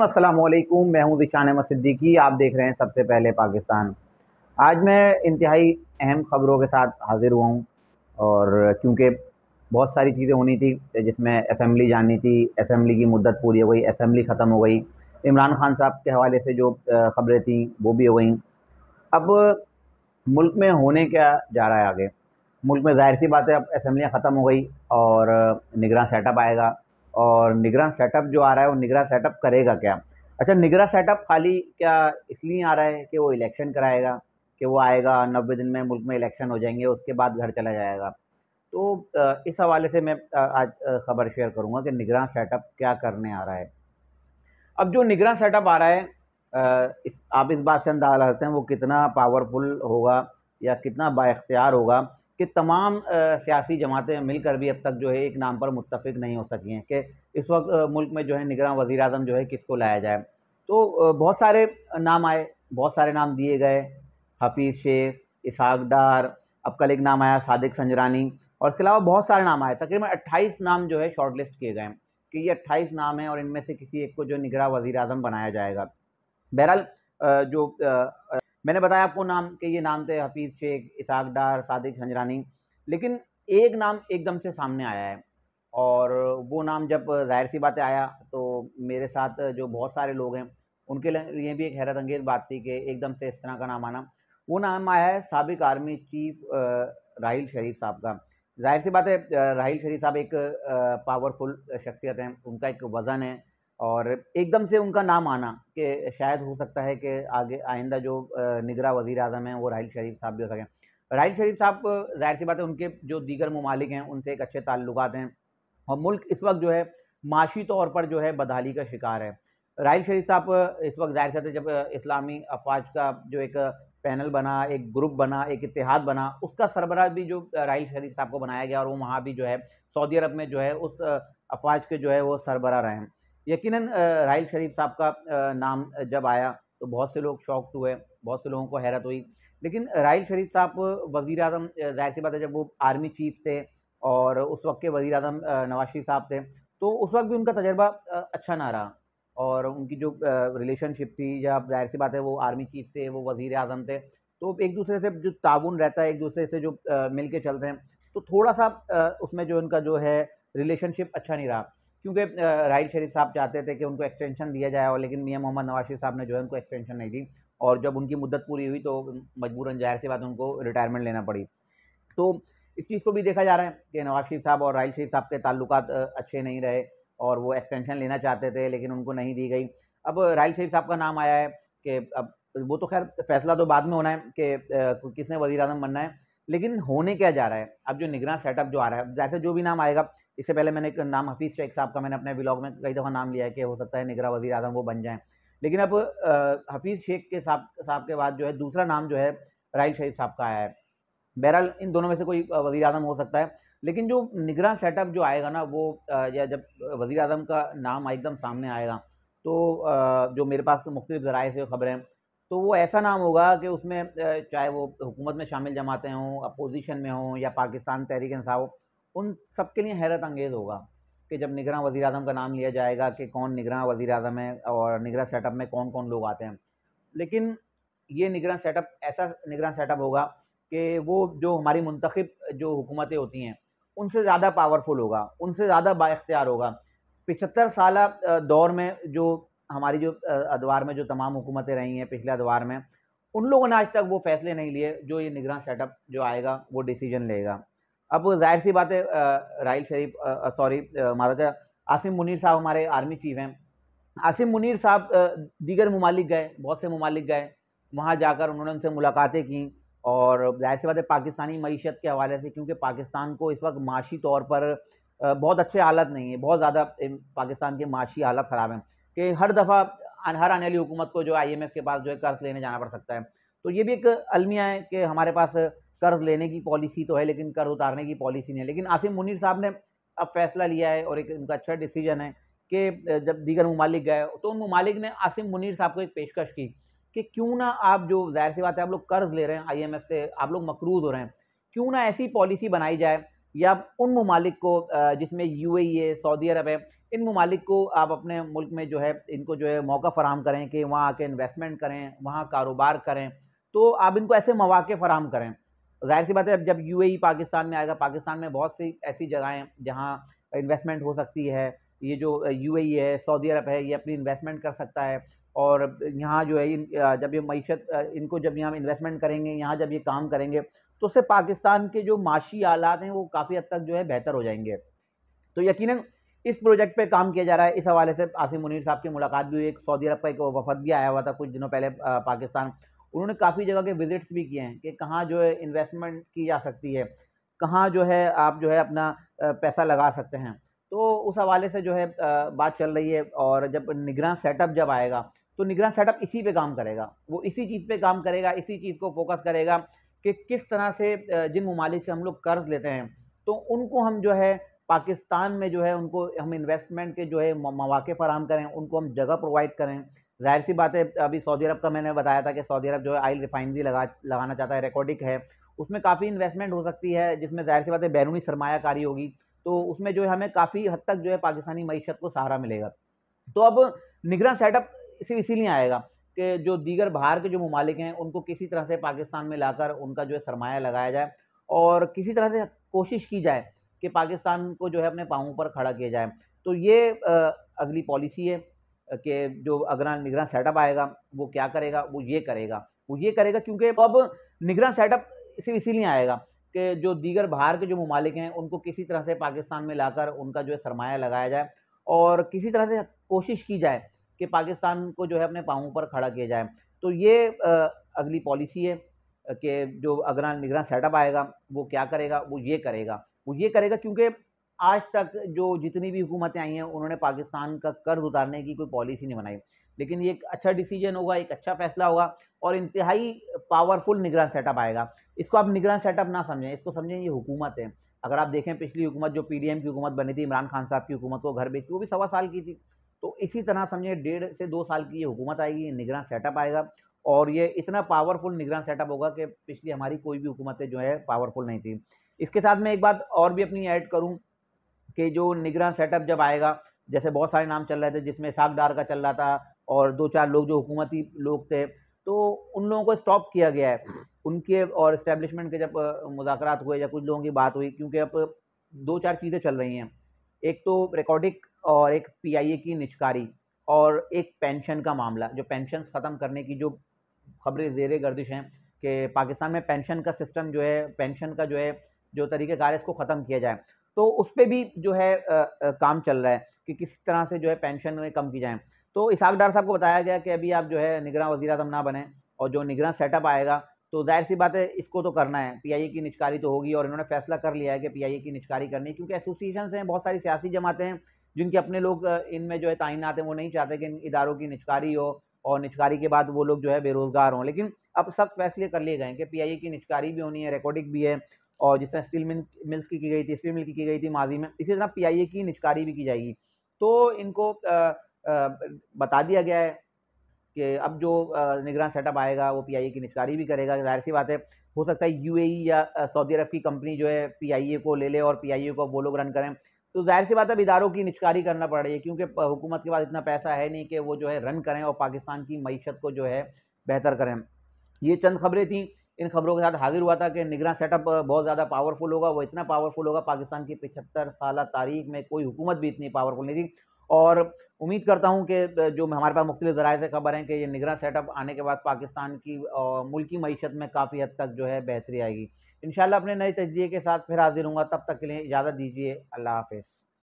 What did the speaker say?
असलकुम मैं हूँ ऋशान अहमद सिद्दीकी आप देख रहे हैं सबसे पहले पाकिस्तान आज मैं इंतहाई अहम ख़बरों के साथ हाज़िर हुआ हूँ और क्योंकि बहुत सारी चीज़ें होनी थी जिसमें असम्बली जानी थी असम्बली की मदत पूरी हो गई असम्बली ख़त्म हो गई इमरान खान साहब के हवाले से जो ख़बरें थी वो भी हो गई अब मुल्क में होने क्या जा रहा है आगे मुल्क में जाहिर सी बात है अब असम्बलियाँ ख़त्म हो गई और निगरान सेटअप आएगा और निगरान सेटअप जो आ रहा है वो निगरान सेटअप करेगा क्या अच्छा निगरा सेटअप खाली क्या इसलिए आ रहा है कि वो इलेक्शन कराएगा कि वो आएगा नब्बे दिन में मुल्क में इलेक्शन हो जाएंगे उसके बाद घर चला जाएगा तो इस हवाले से मैं आज खबर शेयर करूँगा कि निगरान सेटअप क्या करने आ रहा है अब जो निगरान सेटअप आ रहा है आप इस बात से अंदाजा लगाते हैं वो कितना पावरफुल होगा या कितना बाख्तियार होगा कि तमाम सियासी जमातें मिलकर भी अब तक जो है एक नाम पर मुतफिक नहीं हो सकी हैं कि इस वक्त मुल्क में जो है निगरान वज़ी अजम जो है किसको लाया जाए तो बहुत सारे नाम आए बहुत सारे नाम दिए गए हफीज़ शेख इसाक डार अब कल एक नाम आया सादिक संजरानी और इसके अलावा बहुत सारे नाम आए तकरीबन अट्ठाईस नाम जो है शॉर्ट लिस्ट किए गए हैं कि ये अट्ठाईस नाम हैं और इनमें से किसी एक को जो निगरा वज़ी अजम बनाया जाएगा बहरहाल जो मैंने बताया आपको नाम के ये नाम थे हफीज़ शेख इसाक डार सादिक हंजरानी लेकिन एक नाम एकदम से सामने आया है और वो नाम जब जाहिर सी बातें आया तो मेरे साथ जो बहुत सारे लोग हैं उनके लिए भी एक हैरत अंगेज बात थी कि एकदम से इस तरह का नाम आना वो नाम आया है सबक आर्मी चीफ राहिल शरीफ साहब का जाहिर सी बात है राहिल शरीफ साहब एक पावरफुल शख्सियत हैं उनका एक वज़न है और एकदम से उनका नाम आना कि शायद हो सकता है कि आगे आइंदा जो निगरा वज़ी अजम हैं वो राहल शरीफ साहब भी हो सकें राहल शरीफ साहब जाहिर सी बात है उनके जो दीगर ममालिक हैं उनसे एक अच्छे ताल्लुक हैं और मुल्क इस वक्त जो है माशी तौर पर जो है बदहाली का शिकार है राहल शरीफ साहब इस वक्त जाहिर साहब जब इस्लामी अफवाज का जो एक पैनल बना एक ग्रुप बना एक इतिहाद बना उसका सरबराह भी जो राहल शरीफ साहब को बनाया गया और वो वहाँ भी जो है सऊदी अरब में जो है उस अफवाज के जो है वो सरबराह रहे हैं यकीन राहल शरीफ साहब का नाम जब आया तो बहुत से लोग शॉक्ड हुए बहुत से लोगों को हैरत हुई लेकिन राहल शरीफ साहब वज़ी अजम जाहिर सी बात है जब वो आर्मी चीफ थे और उस वक्त के वज़ी अजम नवाज शरीफ साहब थे तो उस वक्त भी उनका तजर्बा अच्छा ना रहा और उनकी जो रिलेशनशिप थी या जाहिर सी बात है वो आर्मी चीफ थे वो वज़ी अजम थे तो एक दूसरे से जो ताउन रहता है एक दूसरे से जो मिल के चलते हैं तो थोड़ा सा उसमें जो उनका जो है रिलेशनशिप अच्छा नहीं रहा क्योंकि राहिल शरीफ साहब चाहते थे कि उनको एक्सटेंशन दिया जाए और लेकिन मियाँ मोहम्मद नवाज शरीफ साहब ने जो है उनको एक्सटेंशन नहीं दी और जब उनकी मुद्दत पूरी हुई तो मजबूरन जाहिर सी बात उनको रिटायरमेंट लेना पड़ी तो इस चीज़ को भी देखा जा रहा है कि नवाज शरीफ साहब और राइल शरीफ साहब के ताल्लुक अच्छे नहीं रहे और वो एक्सटेंशन लेना चाहते थे लेकिन उनको नहीं दी गई अब राहल शरीफ साहब का नाम आया है कि अब वो तो खैर फैसला तो बाद में होना है कि किसने वजी अजम बनना है लेकिन होने क्या जा रहा है अब जो निगरान सेटअप जो आ रहा है जैसे जो भी नाम आएगा इससे पहले मैंने एक नाम हफीज़ शेख साहब का मैंने अपने ब्लॉग में कई दफ़ा नाम लिया है कि हो सकता है निगरा वजी अजम वो बन जाएँ लेकिन अब हफीज़ शेख के साहब साहब के बाद जो है दूसरा नाम जो है राइल शरीफ साहब का आया है बहरहाल इन दोनों में से कोई वजी अजम हो सकता है लेकिन जो निगरान सेटअप जो आएगा ना वो या जब वज़ी अजम का नाम एकदम सामने आएगा तो जो मेरे पास मुख्तु ज़राए से ख़बरें तो वो ऐसा नाम होगा कि उसमें चाहे वो हुकूमत में शामिल जमाते हों अपोजिशन में हों या पाकिस्तान तहरीक इंसाफ उन सबके लिए हैरत अंगेज़ होगा कि जब निगरान वज़ी अजम का नाम लिया जाएगा कि कौन निगरान वज़ी अजम है और निगरान सेटअप में कौन कौन लोग आते हैं लेकिन ये निगरान सेटअप ऐसा निगरान सेटअप होगा कि वो जो हमारी मंतखब जो हुकूमतें होती हैं उनसे ज़्यादा पावरफुल होगा उनसे ज़्यादा बाख्तियार होगा पिछहत्तर साल दौर में जो हमारी जो अदवार में जो तमाम हुकूमतें रही हैं पिछले अदवार में उन लोगों ने आज तक वो फैसले नहीं लिए जो ये निगरान सेटअप जो आएगा वो डिसीजन लेगा अब जाहिर सी बात है राइल शरीफ सॉरी मादा आसिम मुनीर साहब हमारे आर्मी चीफ हैं आसिम मुनीर साहब दीगर ममालिक गए बहुत से ममालिक गए वहाँ जाकर उन्होंने उनसे मुलाकातें की और जाहिर सी बात है पाकिस्तानी मीशत के हवाले से क्योंकि पाकिस्तान को इस वक्त माशी तौर पर बहुत अच्छे हालत नहीं है बहुत ज़्यादा पाकिस्तान के माशी हालत ख़राब हैं कि हर दफ़ा हर आने वाली हुकूमत को जो आई एम एफ़ के पास जो है कर्ज लेने जाना पड़ सकता है तो ये भी एक अलमिया है कि हमारे पास कर्ज लेने की पॉलिसी तो है लेकिन कर्ज उतारने की पॉलिसी नहीं है लेकिन आसिम मुनीर साहब ने अब फैसला लिया है और एक उनका अच्छा डिसीजन है कि जब दीगर ममालिक गए तो उन ममालिक ने आसिम मुनीर साहब को एक पेशकश की कि क्यों ना आप जो जाहिर सी बात है आप लोग कर्ज ले रहे हैं आईएमएफ से आप लोग मकरूज हो रहे हैं क्यों ना ऐसी पॉलिसी बनाई जाए या उन ममालिक को जिसमें यू e है सऊदी अरब है इन ममालिक को आप अपने मुल्क में जो है इनको जो है मौका फराम करें कि वहाँ आके इन्वेस्टमेंट करें वहाँ कारोबार करें तो आप इनको ऐसे मौाक़े फराम करें जाहिर सी बात है जब यू e पाकिस्तान में आएगा पाकिस्तान में बहुत सी ऐसी जगहें जहाँ इन्वेस्टमेंट हो सकती है ये जो यू e है सऊदी अरब है ये अपनी इन्वेस्टमेंट कर सकता है और यहाँ जो है जब ये मीशत इनको जब यहाँ इन्वेस्टमेंट करेंगे यहाँ जब ये काम करेंगे तो उससे पाकिस्तान के जो माशी आलात हैं वो काफ़ी हद तक जो है बेहतर हो जाएंगे तो यकीनन इस प्रोजेक्ट पे काम किया जा रहा है इस हवाले से आसिम मुनीर साहब की मुलाकात भी हुई एक सऊदी अरब का एक वफद भी आया हुआ था कुछ दिनों पहले पाकिस्तान उन्होंने काफ़ी जगह के विजिट्स भी किए हैं कि कहाँ जो है इन्वेस्टमेंट की जा सकती है कहाँ जो है आप जो है अपना पैसा लगा सकते हैं तो उस हवाले से जो है बात चल रही है और जब निगरान सेटअप जब आएगा तो निगरान सेटअप इसी पे काम करेगा वो इसी चीज़ पे काम करेगा इसी चीज़ को फोकस करेगा कि किस तरह से जिन ममालिक से हम लोग कर्ज़ लेते हैं तो उनको हम जो है पाकिस्तान में जो है उनको हम इन्वेस्टमेंट के जो है मौाक़े फराम करें उनको हम जगह प्रोवाइड करें जाहिर सी बात है अभी सऊदी अरब का मैंने बताया था कि सऊदी अरब जो है आयल रिफाइनरी लगा लगाना चाहता है रिकॉर्डिक है उसमें काफ़ी इन्वेस्टमेंट हो सकती है जिसमें जाहिर सी बात है बैरूनी सरमाकारी होगी तो उसमें जो है हमें काफ़ी हद तक जो है पाकिस्तानी मीशत को सहारा मिलेगा तो अब निगरान सेटअप सिर्फ इसीलिए आएगा कि जो दीगर बाहर के जो ममालिक हैं उनको किसी तरह से पाकिस्तान में लाकर उनका जो है सरमाया लगाया जाए और किसी तरह से कोशिश की जाए कि पाकिस्तान को जो है अपने पाँवों पर खड़ा किया जाए तो ये अगली पॉलिसी है के जो अगरा निगरान सेटअप आएगा वो क्या करेगा वो ये करेगा वो ये करेगा क्योंकि अब निगरान सेटअप सिर्फ इसीलिए आएगा कि जो दीगर बाहर के जो ममालिक हैं उनको किसी तरह से पाकिस्तान में लाकर उनका जो है सरमाया लगाया जाए और किसी तरह से कोशिश की जाए कि पाकिस्तान को जो है अपने पाँव पर खड़ा किया जाए तो ये अगली पॉलिसी है कि जो अगरा निगरान सेटअप आएगा वो क्या करेगा वो ये करेगा वो ये करेगा क्योंकि आज तक जो जितनी भी हुकूमतें आई हैं उन्होंने पाकिस्तान का कर्ज उतारने की कोई पॉलिसी नहीं बनाई लेकिन ये एक अच्छा डिसीजन होगा एक अच्छा फैसला होगा और इंतहाई पावरफुल निगरान सेटअप आएगा इसको आप निगरान सेटअप ना समझें इसको समझें ये हुकूमत है अगर आप देखें पिछली हुकूमत जो पी की हुकूमत बनी थी इमरान खान साहब की हुकूमत को घर बेच वो भी सवा साल की थी तो इसी तरह समझें डेढ़ से दो साल की ये हुकूमत आएगी निगरान सेटअप आएगा और ये इतना पावरफुल निगरान सेटअप होगा कि पिछली हमारी कोई भी हुकूमतें जो है पावरफुल नहीं थी इसके साथ मैं एक बात और भी अपनी ऐड करूँ के जो निगरान सेटअप जब आएगा जैसे बहुत सारे नाम चल रहे थे जिसमें सागडार का चल रहा था और दो चार लोग जो हुकूमती लोग थे तो उन लोगों को स्टॉप किया गया है उनके और इस्टेब्लिशमेंट के जब मुजाकर हुए या कुछ लोगों की बात हुई क्योंकि अब दो चार चीज़ें चल रही हैं एक तो रिकॉर्डिक और एक पीआईए की निचकारी और एक पेंशन का मामला जो पेंशन ख़त्म करने की जो खबरें जेर गर्दिश हैं कि पाकिस्तान में पेंशन का सिस्टम जो है पेंशन का जो है जो तरीक़ेकार है इसको ख़त्म किया जाए तो उस पर भी जो है आ, आ, काम चल रहा है कि किस तरह से जो है पेंशन में कम की जाए तो इसाक डार साहब को बताया गया कि अभी आप जो है निगरान वजी अजम ना बने और जो निगरान सेटअप आएगा तो जाहिर सी बात है इसको तो करना है पीआईए की निचकारी तो होगी और इन्होंने फैसला कर लिया है कि पीआईए की निचकारी करनी है क्योंकि एसोसिएशन हैं बहुत सारी सियासी जमातें हैं जिनके अपने लोग इनमें जो है तैनात हैं वो नहीं चाहते कि इन इदारों की निचकारी हो और निचकारी के बाद वो लोग जो है बेरोजगार हों लेकिन अब सख्त फैसले कर लिए गए हैं कि पी की निचकारी भी होनी है रिकॉर्डिंग भी है और जिस तरह स्टील मिल्स की की गई थी स्टील मिल की की गई थी माजी में इसी तरह पी e की निचकारी भी की जाएगी तो इनको आ, आ, बता दिया गया है कि अब जो निगरान सेटअप आएगा वो पी e की निचकारी भी करेगा जाहिर सी बात है हो सकता है यू e या सऊदी अरब की कंपनी जो है पी को ले ले और पी को वो लोग रन करें तो जाहिर सी बात है इदारों की निचकारी करना पड़ रही है क्योंकि हुकूमत के पास इतना पैसा है नहीं कि वो जो है रन करें और पाकिस्तान की मीशत को जो है बेहतर करें ये चंद खबरें थी इन खबरों के साथ हाजिर हुआ था कि निगरान सेटअप बहुत ज़्यादा पावरफुल होगा वो इतना पावरफुल होगा पाकिस्तान की पिछहत्तर साल तारीख में कोई हुकूमत भी इतनी पावरफुल नहीं थी और उम्मीद करता हूँ कि जो हमारे पास मुख्तलि ज़राए से खबर है कि ये निगरान सेटअप आने के बाद पाकिस्तान की मुल्की मीशत में काफ़ी हद तक जो है बेहतरी आएगी इन अपने नए तजिए के साथ फिर हाजिर हूँ तब तक के लिए इजाज़त दीजिए अल्लाह हाफिज़